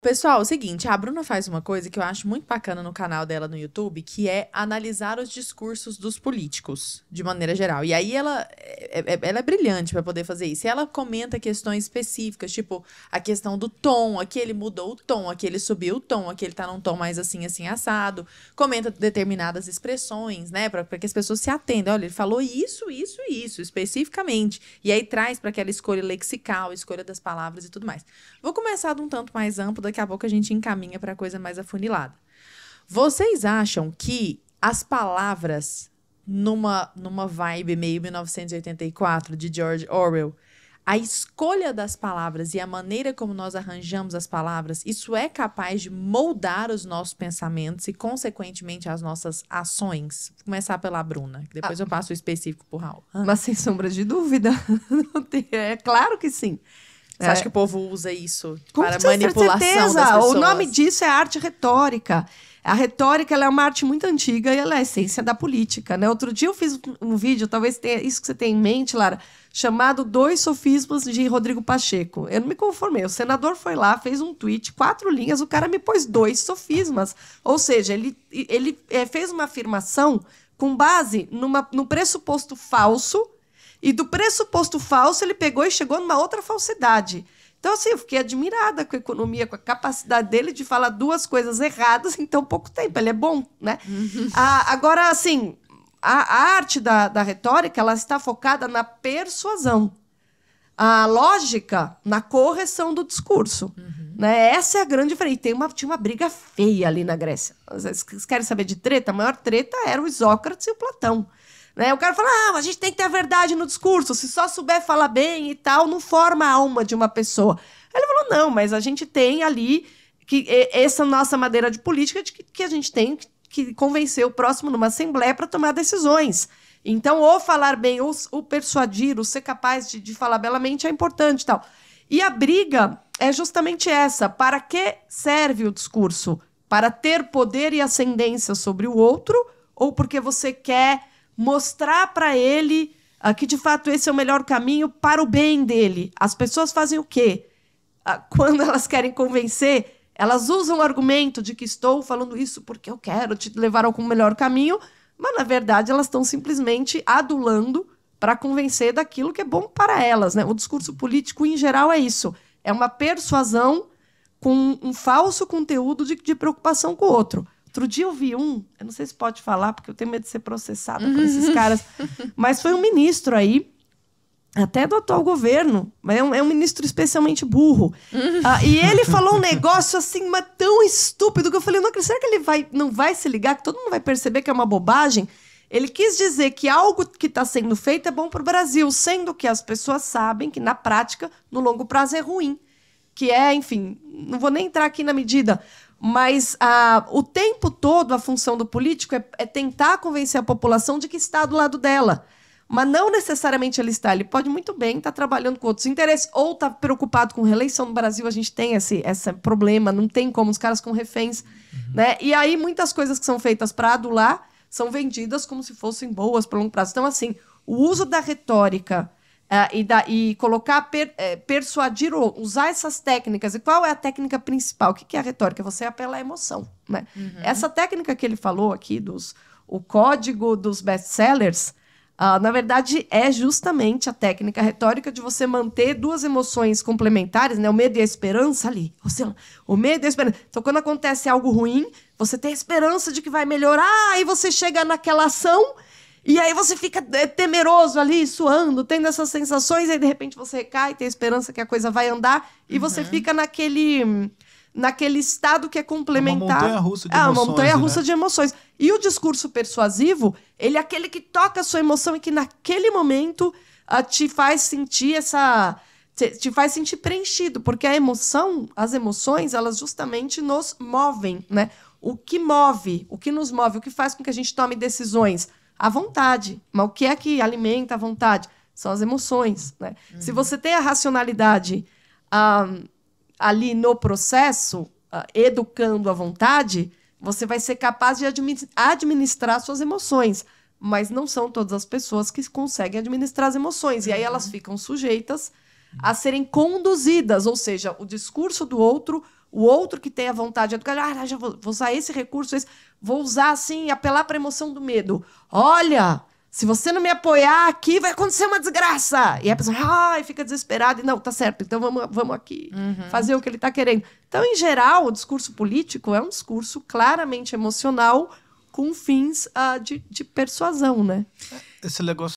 Pessoal, é o seguinte, a Bruna faz uma coisa que eu acho muito bacana no canal dela no YouTube, que é analisar os discursos dos políticos, de maneira geral. E aí ela é, é ela é brilhante para poder fazer isso. E ela comenta questões específicas, tipo a questão do tom, aqui ele mudou o tom, aqui ele subiu o tom, aqui ele tá num tom mais assim, assim, assado. Comenta determinadas expressões, né, para que as pessoas se atendam. Olha, ele falou isso, isso, isso, especificamente. E aí traz para aquela escolha lexical, escolha das palavras e tudo mais. Vou começar de um tanto mais amplo daqui a pouco a gente encaminha para coisa mais afunilada. Vocês acham que as palavras numa numa vibe meio 1984 de George Orwell, a escolha das palavras e a maneira como nós arranjamos as palavras, isso é capaz de moldar os nossos pensamentos e, consequentemente, as nossas ações. Vou começar pela Bruna, que depois ah, eu passo o específico pro Raul. Mas sem sombra de dúvida. é claro que sim. Você é. acha que o povo usa isso Com para manipulação certeza. das pessoas? O nome disso é arte retórica. A retórica é uma arte muito antiga e ela é a essência da política. Né? Outro dia eu fiz um vídeo, talvez tenha isso que você tem em mente, Lara, chamado Dois Sofismas de Rodrigo Pacheco. Eu não me conformei. O senador foi lá, fez um tweet, quatro linhas, o cara me pôs dois sofismas. Ou seja, ele, ele é, fez uma afirmação com base numa, no pressuposto falso e do pressuposto falso, ele pegou e chegou numa outra falsidade. Então, assim, eu fiquei admirada com a economia, com a capacidade dele de falar duas coisas erradas em tão pouco tempo. Ele é bom, né? Uhum. ah, agora, assim, a, a arte da, da retórica ela está focada na persuasão a lógica na correção do discurso. Uhum. Né? Essa é a grande diferença. E tem uma, tinha uma briga feia ali na Grécia. Vocês querem saber de treta? A maior treta era o Isócrates e o Platão. Né? O cara fala, ah, mas a gente tem que ter a verdade no discurso, se só souber falar bem e tal, não forma a alma de uma pessoa. Aí ele falou, não, mas a gente tem ali que essa nossa madeira de política de que, que a gente tem que convencer o próximo numa assembleia para tomar decisões. Então, ou falar bem, ou, ou persuadir, ou ser capaz de, de falar belamente é importante e tal. E a briga é justamente essa: para que serve o discurso? Para ter poder e ascendência sobre o outro, ou porque você quer mostrar para ele uh, que de fato esse é o melhor caminho para o bem dele. As pessoas fazem o quê? Uh, quando elas querem convencer, elas usam o argumento de que estou falando isso porque eu quero te levar ao melhor caminho, mas na verdade elas estão simplesmente adulando para convencer daquilo que é bom para elas. Né? O discurso político, em geral, é isso: é uma persuasão com um falso conteúdo de, de preocupação com o outro. Outro dia eu vi um, eu não sei se pode falar, porque eu tenho medo de ser processada por esses caras, mas foi um ministro aí, até do atual governo, mas é um, é um ministro especialmente burro. Uhum. ah, e ele falou um negócio assim, mas tão estúpido, que eu falei, não será que ele vai, não vai se ligar, que todo mundo vai perceber que é uma bobagem? Ele quis dizer que algo que está sendo feito é bom para o Brasil, sendo que as pessoas sabem que, na prática, no longo prazo é ruim. Que é, enfim, não vou nem entrar aqui na medida, mas ah, o tempo todo a função do político é, é tentar convencer a população de que está do lado dela. Mas não necessariamente ele está. Ele pode muito bem estar tá trabalhando com outros interesses ou estar tá preocupado com reeleição. No Brasil, a gente tem esse, esse problema, não tem como, os caras com reféns. Uhum. Né? E aí, muitas coisas que são feitas para adular são vendidas como se fossem boas para longo prazo. Então, assim, o uso da retórica Uh, e, da, e, colocar, per, é, persuadir, usar essas técnicas. E qual é a técnica principal? O que, que é a retórica? Você apela à emoção. Né? Uhum. Essa técnica que ele falou aqui, dos, o código dos best-sellers, uh, na verdade é justamente a técnica retórica de você manter duas emoções complementares, né? o medo e a esperança ali. seja o medo e a esperança. Então, quando acontece algo ruim, você tem a esperança de que vai melhorar, e você chega naquela ação e aí você fica é, temeroso ali, suando, tendo essas sensações, e aí de repente você recai, tem a esperança que a coisa vai andar, e uhum. você fica naquele naquele estado que é complementar. É uma montanha russa de emoções. É uma montanha né? russa né? de emoções. E o discurso persuasivo, ele é aquele que toca a sua emoção e que naquele momento uh, te faz sentir essa te, te faz sentir preenchido, porque a emoção, as emoções, elas justamente nos movem, né? O que move, o que nos move, o que faz com que a gente tome decisões a vontade. Mas o que é que alimenta a vontade? São as emoções. Né? Uhum. Se você tem a racionalidade ali no processo, ah, educando a vontade, você vai ser capaz de administrar suas emoções. Mas não são todas as pessoas que conseguem administrar as emoções. E aí elas uhum. ficam sujeitas a serem conduzidas, ou seja, o discurso do outro o outro que tem a vontade de educar, ah, já vou, vou usar esse recurso, esse, vou usar assim, apelar para a emoção do medo. Olha, se você não me apoiar aqui, vai acontecer uma desgraça. E a pessoa, ai, ah, fica desesperada. E não, tá certo, então vamos, vamos aqui uhum. fazer o que ele está querendo. Então, em geral, o discurso político é um discurso claramente emocional com fins uh, de, de persuasão, né? Esse negócio